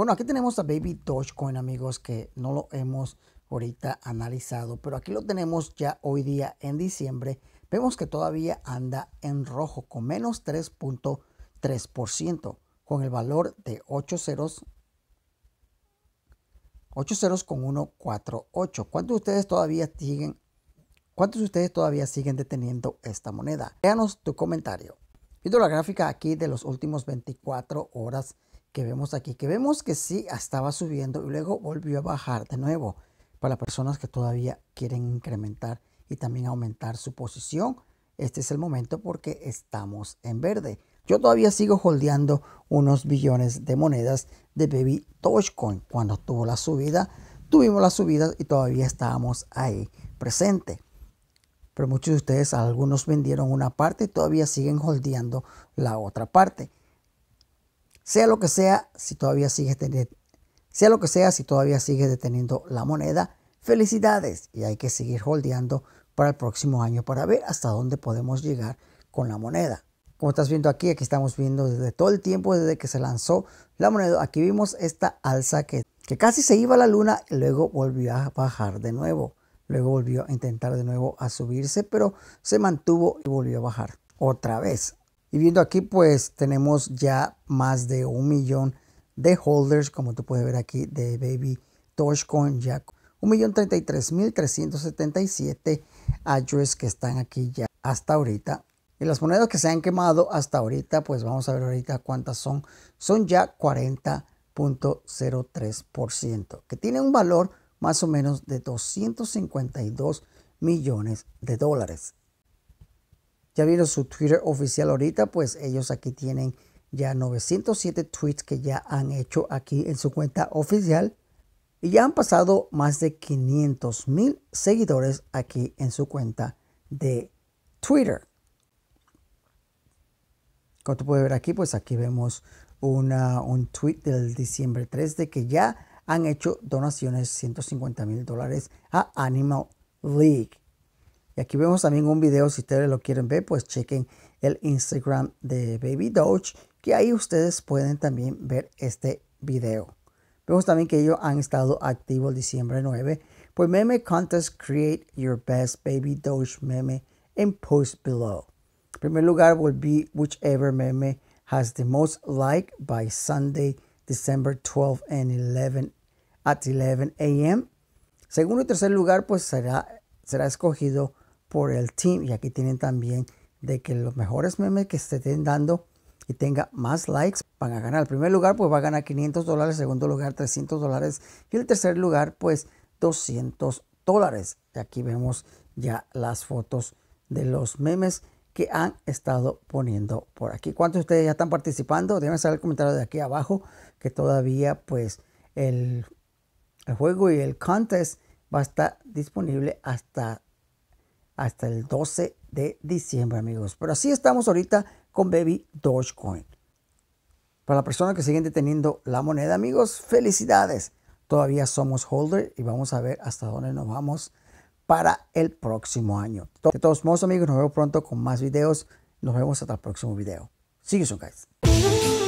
Bueno, aquí tenemos a Baby Dogecoin, amigos, que no lo hemos ahorita analizado, pero aquí lo tenemos ya hoy día en diciembre. Vemos que todavía anda en rojo con menos 3.3%, con el valor de 8 ceros. ceros con 148. ¿Cuántos de ustedes todavía siguen? ¿Cuántos ustedes todavía siguen deteniendo esta moneda? Déjanos tu comentario. Viendo la gráfica aquí de los últimos 24 horas que vemos aquí, que vemos que sí ah, estaba subiendo y luego volvió a bajar de nuevo para personas que todavía quieren incrementar y también aumentar su posición. Este es el momento porque estamos en verde. Yo todavía sigo holdeando unos billones de monedas de Baby Dogecoin. Cuando tuvo la subida, tuvimos la subida y todavía estábamos ahí presente. Pero muchos de ustedes, algunos vendieron una parte y todavía siguen holdeando la otra parte. Sea lo que sea, si todavía sigue teniendo, sea lo que sea, si todavía deteniendo la moneda, felicidades y hay que seguir holdeando para el próximo año para ver hasta dónde podemos llegar con la moneda. Como estás viendo aquí, aquí estamos viendo desde todo el tiempo desde que se lanzó la moneda. Aquí vimos esta alza que, que casi se iba a la luna y luego volvió a bajar de nuevo. Luego volvió a intentar de nuevo a subirse, pero se mantuvo y volvió a bajar otra vez. Y viendo aquí, pues tenemos ya más de un millón de holders, como tú puedes ver aquí, de Baby Dogecoin, ya siete address que están aquí ya hasta ahorita. Y las monedas que se han quemado hasta ahorita, pues vamos a ver ahorita cuántas son. Son ya 40.03%, que tiene un valor más o menos de 252 millones de dólares. Ya vieron su Twitter oficial ahorita, pues ellos aquí tienen ya 907 tweets que ya han hecho aquí en su cuenta oficial y ya han pasado más de 500 mil seguidores aquí en su cuenta de Twitter. Como tú puedes ver aquí, pues aquí vemos una, un tweet del diciembre 3 de que ya han hecho donaciones 150 mil dólares a Animal League aquí vemos también un video, si ustedes lo quieren ver, pues chequen el Instagram de Baby Doge, que ahí ustedes pueden también ver este video. Vemos también que ellos han estado activos el diciembre 9. Pues meme contest, create your best Baby Doge meme and post below. primer lugar will be whichever meme has the most like by Sunday, December 12 and 11 at 11 a.m. Segundo y tercer lugar pues será, será escogido por el team. Y aquí tienen también de que los mejores memes que se estén dando y tenga más likes van a ganar. El primer lugar pues va a ganar 500 dólares, segundo lugar 300 dólares y el tercer lugar pues 200 dólares. Y aquí vemos ya las fotos de los memes que han estado poniendo por aquí. ¿Cuántos de ustedes ya están participando? Déjenme saber el comentario de aquí abajo que todavía pues el, el juego y el contest va a estar disponible hasta hasta el 12 de diciembre, amigos. Pero así estamos ahorita con Baby Dogecoin. Para la persona que sigue deteniendo la moneda, amigos, felicidades. Todavía somos holder y vamos a ver hasta dónde nos vamos para el próximo año. De todos modos, amigos, nos vemos pronto con más videos. Nos vemos hasta el próximo video. See un guys.